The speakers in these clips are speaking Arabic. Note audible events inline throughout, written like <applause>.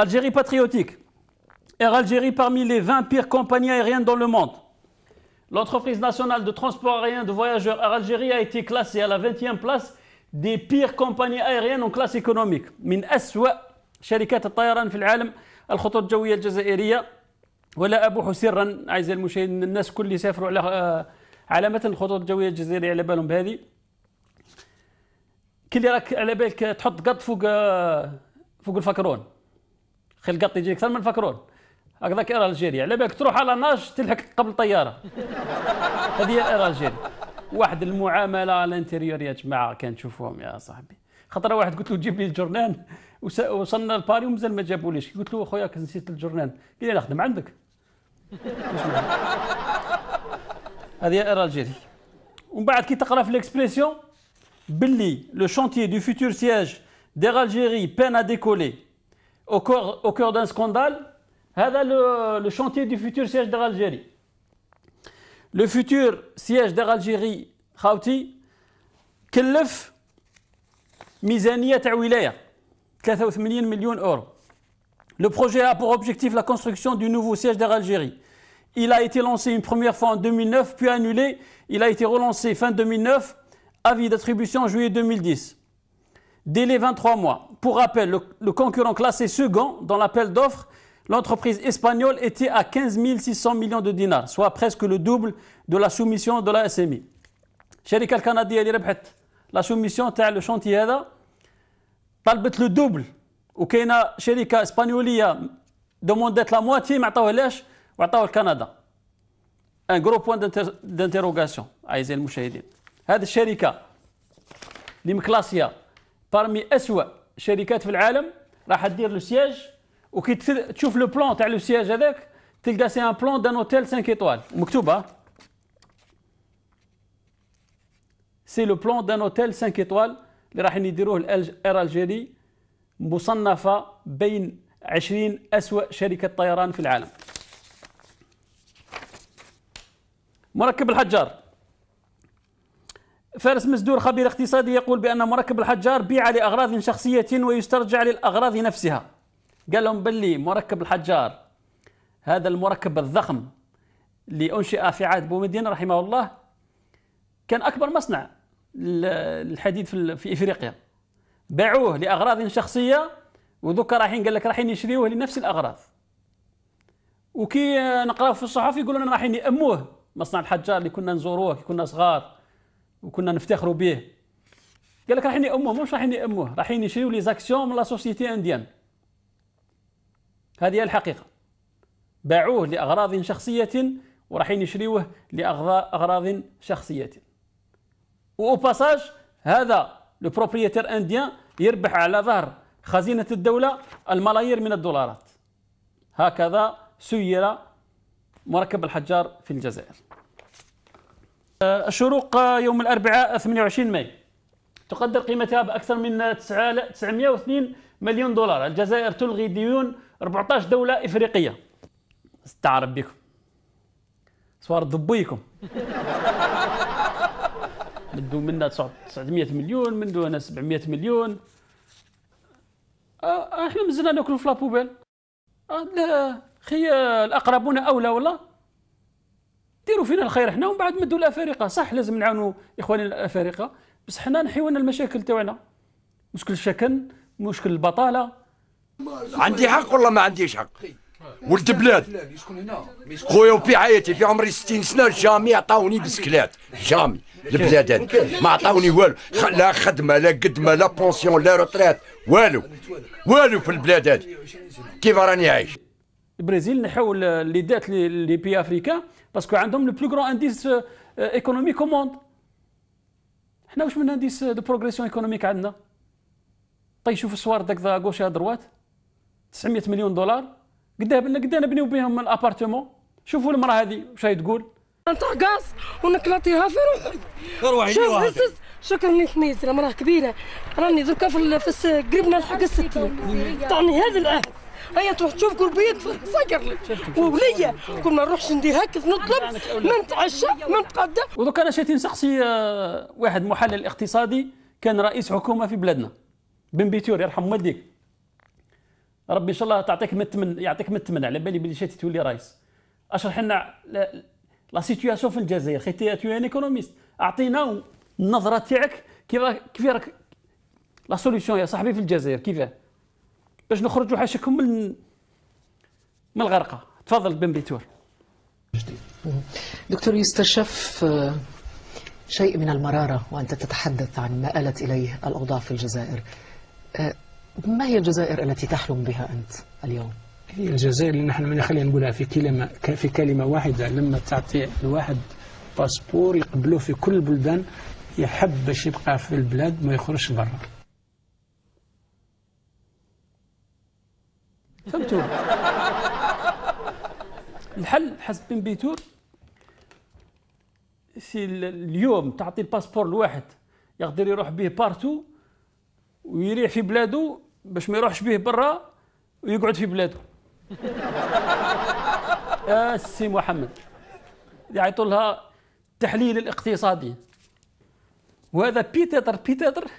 Algérie patriotique. Air Algérie parmi les 20 pires compagnies aériennes dans le monde. L'entreprise nationale de transport aérien de voyageurs Air Algérie a été classée à la 20e place des pires compagnies aériennes en classe économique. من أسوأ شركات الطيران في العالم الخطوط الجوية الجزائرية ولا أبوح سرا أعزائي المشاهدين الناس كل يسافروا على علامة الخطوط الجوية الجزائرية على بالهم بهذه كل راك على بالك تحط قط فوق فوق الفكرون خلقط يجي اكثر من فكرون هكذاك اير الجيريا على بالك تروح على ناج تلحق قبل طياره <laughs> هذه هي اير الجيريا واحد المعامله على الانتيريور يا جماعه كان تشوفوهم يا صاحبي خطره واحد قلت له جيب لي الجورنان وصلنا لباري ومازال ما جابوليش قلت له خويا نسيت الجورنان قال لي نخدم عندك <laughs> هذه اير الجيري ومن بعد كي تقرا في ليكسبريسيون باللي لو شونتيي دو فيتور سياج دير الجيري بان ا ديكولي au cœur, d'un scandale, le, chantier du futur siège d'Algérie. Le futur siège d'Algérie l'Algérie, Khaouti كلف ميزانية تاع Le projet a pour objectif la construction du nouveau siège d'Algérie. Il a été lancé une première fois en 2009, puis annulé. Il a été relancé fin 2009, avis d'attribution en juillet 2010 délai 23 mois. Pour rappel, le, concurrent classé second dans l'appel d'offres, l'entreprise espagnole était à 15 600 millions de dinars, soit presque le double de la soumission de la SMI. Chérie Al-Kanadi, la soumission était le chantier, parle le double. a une chérie espagnole demande la moitié, mais tu le Canada. Un gros point d'interrogation, Aizel Cette بارمي اسوء شركات في العالم راح دير لو سياج وكي تشوف لو بلان تاع لو سياج هذاك تلقى سي ان بلان دان اوتيل 5 ايطوال مكتوبه سي لو بلان دان اوتيل 5 ايطوال اللي راح يديروه الاير الجيري مصنفه بين 20 اسوء شركه طيران في العالم مركب الحجار فارس مسدور خبير اقتصادي يقول بأن مركب الحجار بيع لأغراض شخصية ويسترجع للأغراض نفسها قال لهم بلي مركب الحجار هذا المركب الضخم اللي أنشئ في عهد بومدين رحمه الله كان أكبر مصنع الحديد في, في إفريقيا باعوه لأغراض شخصية وذوك رايحين قال لك رايحين يشريوه لنفس الأغراض وكي نقراو في الصحف يقولون رايحين يأموه مصنع الحجار اللي كنا نزوروه كي كنا صغار وكنا نفتخروا به قال لك رايحين يأموه مش رايحين يأموه رايحين يشريوا لي زاكسيون من لا سوسيتي انديان هذه هي الحقيقه باعوه لاغراض شخصيه ورايحين يشريوه لاغراض شخصيه واو باساج هذا لو بروبريتير انديان يربح على ظهر خزينه الدوله الملايير من الدولارات هكذا سير مركب الحجار في الجزائر الشروق آه، آه، يوم الأربعاء 28 آه، ماي تقدر قيمتها بأكثر من 902 مليون دولار الجزائر تلغي ديون 14 دولة إفريقية استعرب بكم صور ضبيكم بدو منا 900 مليون من هنا 700 مليون احنا مازلنا ناكلوا في لابوبيل خي الاقربون اولى ولا ديروا فينا الخير حنا ومن بعد مدوا الافارقه صح لازم نعاونوا اخواننا الافارقه بس حنا لنا المشاكل تاعنا مشكل الشكن مشكل البطاله عندي حق ولا ما عنديش حق ولد بلاد خويا وفي حياتي في عمري 60 سنه جامي عطاوني بسكلات جامي البلاد ما عطاوني والو لا خدمه لا قدمه لا بونسيون لا روتريت والو والو في البلاد هذه كيف راني عايش البرازيل نحاول اللي دات لي بي افريكان باسكو عندهم لو بلو كرون انديس ايكونوميك او موند حنا واش من انديس دو بروغريسيون ايكونوميك عندنا طيشوا شوف الصور داك غوش دروات 900 مليون دولار قدا قدا نبنيو بهم الابارتمون شوفوا المراه هذه واش هي تقول نترقص ونكلاتيها في روحي روحي واحد شوف شكرا لك خميس راه كبيره راني دركا في قربنا نلحق الستين تعني نعم. هذا العهد هيا تروح تشوف قربيت فقر لك وولية كل ما نروحش ندي هكا نطلب ما نتعشى ما نتقدى ودوك انا شاتي شخصي آه، واحد محلل اقتصادي كان رئيس حكومه في بلادنا بن بيتور يرحم والديك ربي ان شاء الله تعطيك متمن يعطيك متمن على بالي بلي شاتي تولي رئيس اشرح لنا لا سيتياسيون في الجزائر خيتي تو ان ايكونوميست اعطينا النظره تاعك كيف كيف راك لا سوليسيون يا صاحبي في الجزائر كيفاه باش نخرجوا حاشاكم من من الغرقه تفضل بن بيتور دكتور يستشف آه، شيء من المرارة وأنت تتحدث عن ما آلت إليه الأوضاع في الجزائر آه، ما هي الجزائر التي تحلم بها أنت اليوم؟ هي الجزائر اللي نحن من خلينا نقولها في كلمة في كلمة واحدة لما تعطي الواحد باسبور يقبلوه في كل البلدان يحب باش يبقى في البلاد ما يخرجش برا فهمتوا الحل حسب بن بيتور سي اليوم تعطي الباسبور لواحد يقدر يروح به بارتو ويريح في بلادو باش ما يروحش به برا ويقعد في بلادو <laughs> السي آه، محمد يعيطوا لها التحليل الاقتصادي وهذا بيتاتر بيتاتر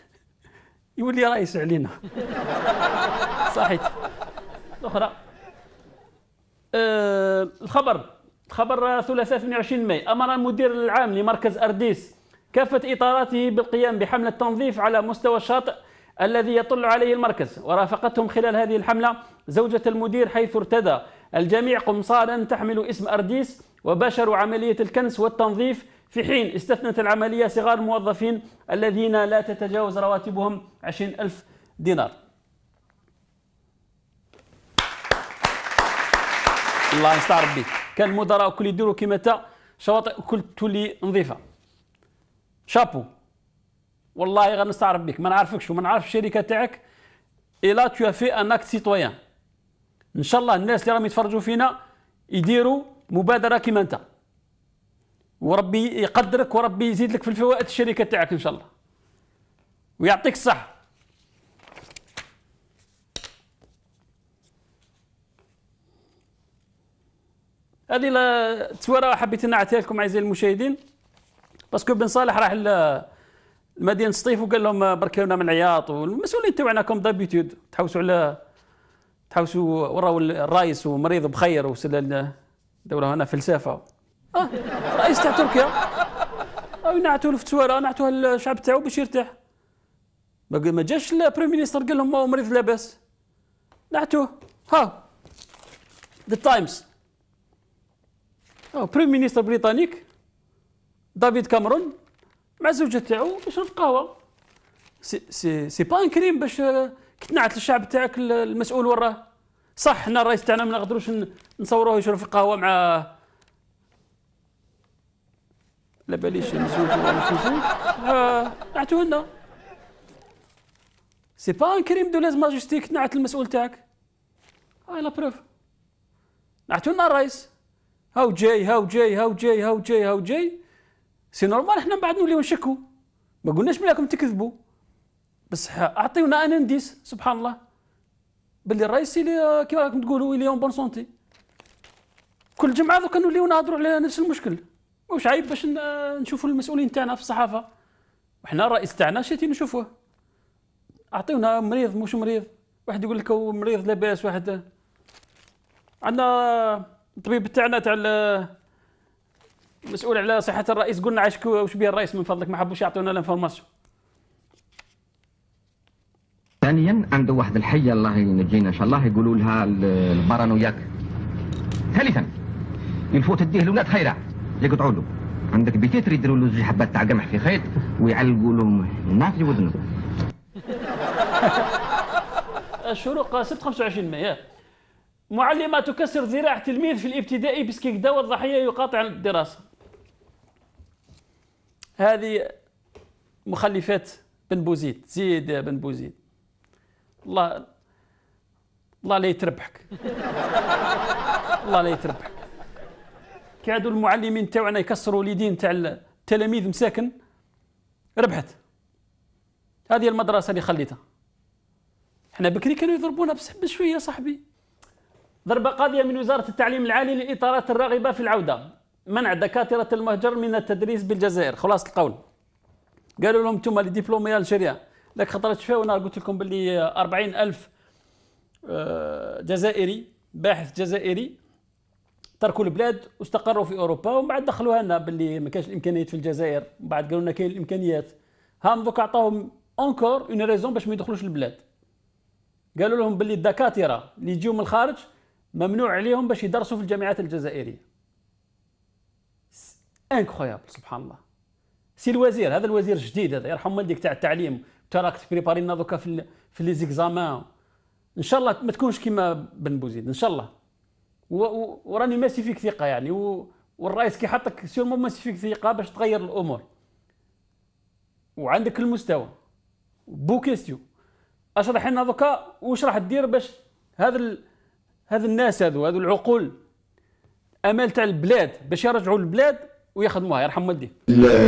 يولي رئيس علينا <laughs> صحيح أخرى آه الخبر خبر ثلاثاء 28 ماي أمر المدير العام لمركز أرديس كافة إطاراته بالقيام بحملة تنظيف على مستوى الشاطئ الذي يطل عليه المركز ورافقتهم خلال هذه الحملة زوجة المدير حيث ارتدى الجميع قمصانا تحمل اسم أرديس وباشروا عملية الكنس والتنظيف في حين استثنت العملية صغار الموظفين الذين لا تتجاوز رواتبهم 20000 دينار الله يستر ربي كان المدراء كل يديروا كيما تا شواطئ كل تولي نظيفه شابو والله غنستعرف بك ما نعرفكش وما نعرف الشركه تاعك الا تو في ان اكت سيتويان ان شاء الله الناس اللي راهم يتفرجوا فينا يديروا مبادره كيما انت وربي يقدرك وربي يزيد لك في الفوائد الشركه تاعك ان شاء الله ويعطيك الصحه هذه التصويره حبيت نعطيها لكم اعزائي المشاهدين باسكو بن صالح راح لمدينه سطيف وقال لهم بركونا من عياط والمسؤولين تاعنا كوم دابيتود تحوسوا على تحوسوا وراو الرئيس ومريض بخير وسلا دوله هنا فلسفه اه الرئيس تاع تركيا او آه، نعتوا له في التوالى نعتوها للشعب تاعو باش يرتاح ما جاش البريمير مينستر قال لهم آه، مريض لاباس نعتوه ها ذا تايمز بريم مينستر بريطانيك دافيد كامرون مع الزوجه تاعو يشرب قهوه سي سي سي با ان كريم باش آه، كتنعت الشعب تاعك المسؤول وراه صح حنا الرئيس تاعنا ما نقدروش نصوروه يشرب في القهوه مع لا باليش نزوج يعني ولا آه نعتو لنا سي با ان كريم دو لاز ماجستيك تنعت المسؤول تاعك هاي لا بروف نعتو لنا الرئيس هاو جاي هاو جاي هاو جاي هاو جاي هاو جاي سي نورمال حنا من بعد نوليو نشكو ما قلناش بلاكم تكذبوا بصح اعطيونا ان انديس سبحان الله باللي الرئيس اللي كيما راكم تقولوا اليوم بون سونتي كل جمعه دوكا نوليو نهضروا على نفس المشكل واش عيب باش نشوفوا المسؤولين تاعنا في الصحافه وحنا الرئيس تاعنا شتي نشوفوه اعطيونا مريض مش مريض واحد يقول لك مريض لاباس واحد عندنا الطبيب تاعنا تاع المسؤول على صحه الرئيس قلنا عايش واش به الرئيس من فضلك ما حبوش يعطيونا الانفورماسيون ثانيا عنده واحد الحيه الله ينجينا ان شاء الله يقولوا لها البارانوياك ثالثا يلفو تديه الاولاد خيره يقطعوا له عندك بيتيتر يديروا له زوج حبات تاع قمح في خيط ويعلقوا له هنا في وذنه <laughs> الشروق 26 مايات معلمة تكسر ذراع تلميذ في الابتدائي بسكيك دواء الضحية يقاطع الدراسة هذه مخلفات بن بوزيد زيد بن بوزيد الله الله لا يتربحك <laughs> الله لا يتربحك كادوا المعلمين تاعنا يكسروا اليدين تاع التلاميذ مساكن ربحت هذه المدرسة اللي خليتها احنا بكري كانوا يضربونا بس بشوية صاحبي ضربة قاضية من وزارة التعليم العالي للإطارات الراغبة في العودة منع دكاترة المهجر من التدريس بالجزائر خلاص القول قالوا لهم انتم لي ديبلومي الجيريا لك خطرة شفاه وانا قلت لكم باللي 40 ألف آه، جزائري باحث جزائري تركوا البلاد واستقروا في اوروبا ومن بعد دخلوها لنا باللي ما كانش الامكانيات في الجزائر من بعد قالوا لنا كاين الامكانيات هام دوك عطاهم اونكور اون ريزون باش ما يدخلوش البلاد قالوا لهم باللي الدكاتره اللي يجيو من الخارج ممنوع عليهم باش يدرسوا في الجامعات الجزائريه انكرويابل سبحان الله سي الوزير هذا الوزير الجديد هذا يرحم والديك تاع التعليم تراك تبريباري لنا دوكا في في لي زيكزامان ان شاء الله ما تكونش كيما بن بوزيد ان شاء الله وراني ماسي فيك ثقه يعني والرئيس كي حطك سيرمون ماسي فيك ثقه باش تغير الامور وعندك المستوى بو كيستيو اشرح لنا دوكا واش راح دير باش هذا هذا الناس هذو هذو العقول امال تاع البلاد باش يرجعوا البلاد ويخدموها يرحم والديك